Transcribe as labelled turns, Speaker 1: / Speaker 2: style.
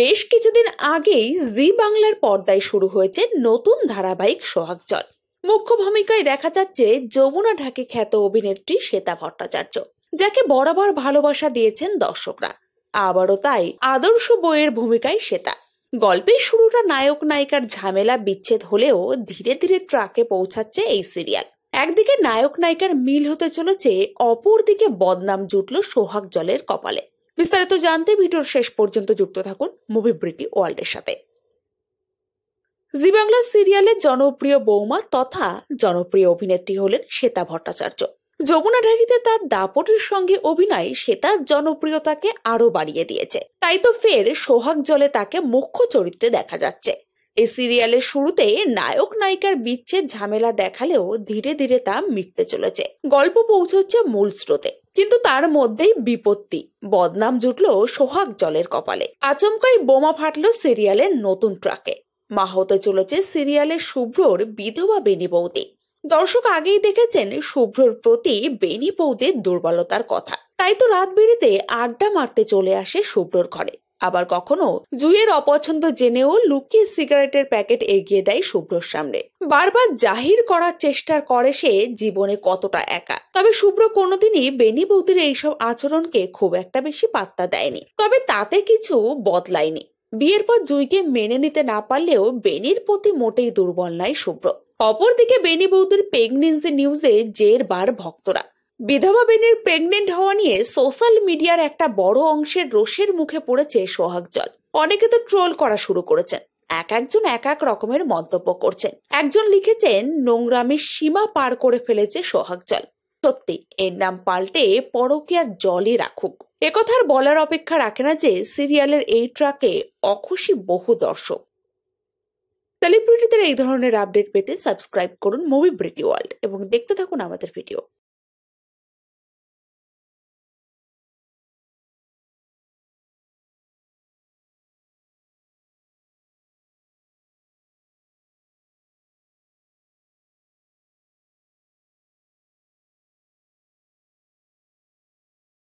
Speaker 1: বেশ কিছুদিন আগেই জি বাংলার পর্দায় শুরু হয়েছে নতুন ধারাবাহিক সোহাগ জল মুখ্য ভূমিকায় দেখা যাচ্ছে যমুনা ঢাকে খ্যাত অভিনেত্রী শ্বেতা ভট্টাচার্য যাকে বরাবর ভালোবাসা দিয়েছেন দর্শকরা আবারও তাই আদর্শ বইয়ের ভূমিকায় শ্বেতা গল্পের শুরুটা নায়ক নায়িকার ঝামেলা বিচ্ছেদ হলেও ধীরে ধীরে ট্রাকে পৌঁছাচ্ছে এই সিরিয়াল একদিকে নায়ক নায়িকার মিল হতে চলেছে অপরদিকে বদনাম জুটল সোহাগ জলের কপালে বিস্তারিত জানতে ভিডিওর শেষ পর্যন্ত যুক্ত থাকুন মুভি ব্রিটি ওয়ার্ল্ডের সাথে জি বাংলা সিরিয়ালে জনপ্রিয় বৌমা তথা জনপ্রিয় অভিনেত্রী হলেন শ্বেতা ভট্টাচার্য যমুনা ঢাকিতে তার দাপটের সঙ্গে অভিনয় শ্বেতার জনপ্রিয়তাকে আরো বাড়িয়ে দিয়েছে তাই তো ফের সোহাগ জলে তাকে মুখ্য চরিত্রে দেখা যাচ্ছে এই সিরিয়ালের শুরুতে নায়ক নায়িকার বিচ্ছেদ ঝামেলা দেখালেও ধীরে ধীরে তা মিটতে চলেছে গল্প পৌঁছচ্ছে মূল স্রোতে কিন্তু তার মধ্যেই বিপত্তি বদনাম জুটল সোহাগ জলের কপালে আচমকাই বোমা ফাটল সিরিয়ালের নতুন ট্রাকে মাহতে হতে চলেছে সিরিয়ালের শুভ্রর বিধবা বেনি বৌদি দর্শক আগেই দেখেছেন শুভ্রর প্রতি বেনি বৌদির দুর্বলতার কথা তাই তো রাত বেরিতে আড্ডা মারতে চলে আসে শুভ্রর ঘরে আবার কখনো জুয়ের অপছন্দ জেনেও লুকিয়ে সিগারেটের প্যাকেট এগিয়ে দেয় শুভ্রর সামনে বারবার জাহির করার চেষ্টা করে সে জীবনে কতটা একা তবে শুভ্র কোনোদিনই বেনি বৌদির এইসব আচরণকে খুব একটা বেশি পাত্তা দেয়নি তবে তাতে কিছু বদলায়নি বিয়ের পর জুইকে মেনে নিতে না পারলেও বেনির প্রতি মোটেই দুর্বল নাই শুভ্র অপরদিকে বেনি বৌদির প্রেগনেন্সি নিউজে জেরবার ভক্তরা বিধবা বেনের প্রেগনেন্ট হওয়া নিয়ে সোশ্যাল মিডিয়ার একটা বড় অংশের রোষের মুখে পড়েছে সোহাগ জল অনেকে তো ট্রোল করা শুরু করেছেন এক একজন এক এক রকমের মন্তব্য করছেন একজন লিখেছেন নোংরামের সীমা পার করে ফেলেছে সোহাগ জল সত্যি এর নাম পাল্টে পরকিয়া জলই রাখুক একথার বলার অপেক্ষা রাখে না যে সিরিয়ালের এই ট্রাকে অখুশি বহু দর্শক সেলিব্রিটিদের এই ধরনের আপডেট পেতে সাবস্ক্রাইব করুন মুভি ব্রিটি ওয়ার্ল্ড এবং দেখতে থাকুন আমাদের ভিডিও